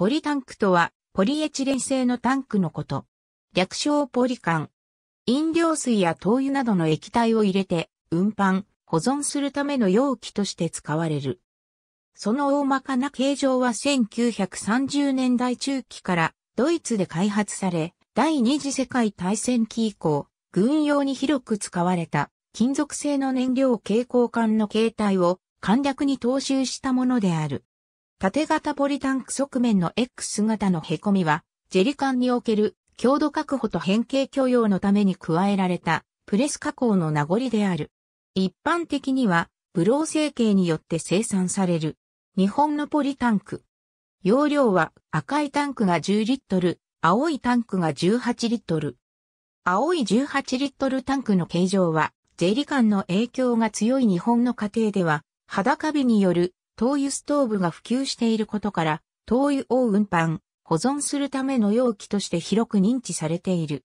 ポリタンクとは、ポリエチレン製のタンクのこと。略称ポリカン。飲料水や灯油などの液体を入れて、運搬、保存するための容器として使われる。その大まかな形状は1930年代中期からドイツで開発され、第二次世界大戦期以降、軍用に広く使われた金属製の燃料蛍光管の形態を簡略に踏襲したものである。縦型ポリタンク側面の X 型の凹みは、ジェリカンにおける強度確保と変形許容のために加えられたプレス加工の名残である。一般的には、ブロー成形によって生産される。日本のポリタンク。容量は赤いタンクが10リットル、青いタンクが18リットル。青い18リットルタンクの形状は、ジェリカンの影響が強い日本の家庭では、裸火による灯油ストーブが普及していることから、灯油を運搬、保存するための容器として広く認知されている。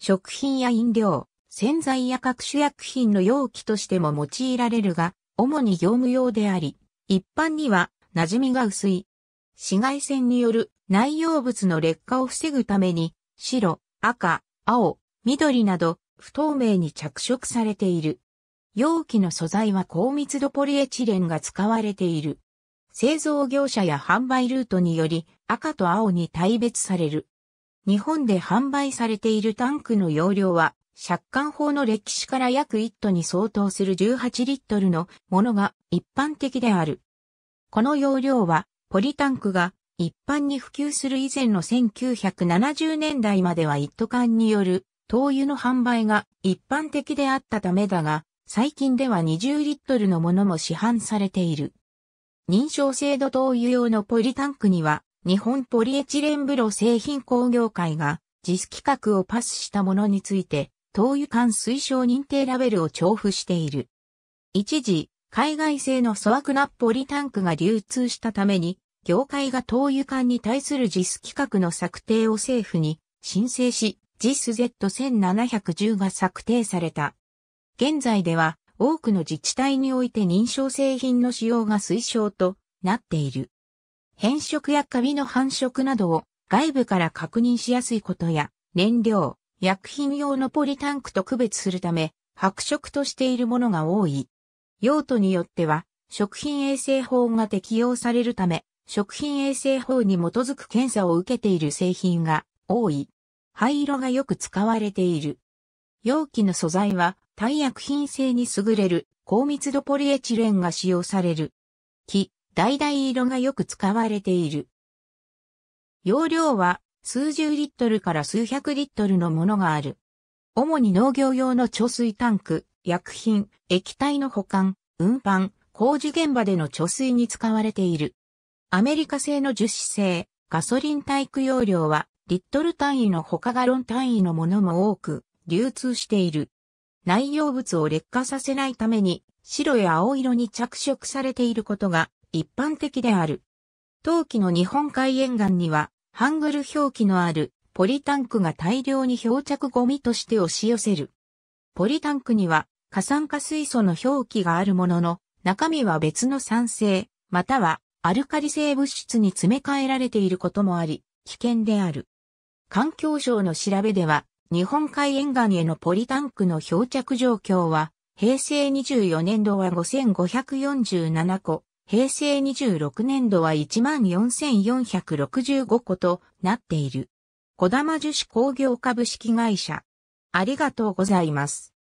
食品や飲料、洗剤や各種薬品の容器としても用いられるが、主に業務用であり、一般には馴染みが薄い。紫外線による内容物の劣化を防ぐために、白、赤、青、緑など不透明に着色されている。容器の素材は高密度ポリエチレンが使われている。製造業者や販売ルートにより赤と青に大別される。日本で販売されているタンクの容量は借管法の歴史から約1トに相当する18リットルのものが一般的である。この容量はポリタンクが一般に普及する以前の1970年代までは一斗缶による灯油の販売が一般的であったためだが、最近では20リットルのものも市販されている。認証制度灯油用のポリタンクには、日本ポリエチレンブロ製品工業会が、実規格をパスしたものについて、灯油管推奨認定ラベルを重付している。一時、海外製の粗悪なポリタンクが流通したために、業界が灯油管に対する実規格の策定を政府に申請し、JIS Z1710 が策定された。現在では多くの自治体において認証製品の使用が推奨となっている。変色やカビの繁殖などを外部から確認しやすいことや、燃料、薬品用のポリタンクと区別するため、白色としているものが多い。用途によっては、食品衛生法が適用されるため、食品衛生法に基づく検査を受けている製品が多い。灰色がよく使われている。容器の素材は耐薬品性に優れる高密度ポリエチレンが使用される。木、大々色がよく使われている。容量は数十リットルから数百リットルのものがある。主に農業用の貯水タンク、薬品、液体の保管、運搬、工事現場での貯水に使われている。アメリカ製の樹脂製、ガソリン体育容量は、リットル単位の他ガロン単位のものも多く、流通している。内容物を劣化させないために白や青色に着色されていることが一般的である。陶器の日本海沿岸にはハングル表記のあるポリタンクが大量に漂着ゴミとして押し寄せる。ポリタンクには過酸化水素の表記があるものの中身は別の酸性またはアルカリ性物質に詰め替えられていることもあり危険である。環境省の調べでは日本海沿岸へのポリタンクの漂着状況は、平成24年度は5547個、平成26年度は14,465個となっている。小玉樹脂工業株式会社。ありがとうございます。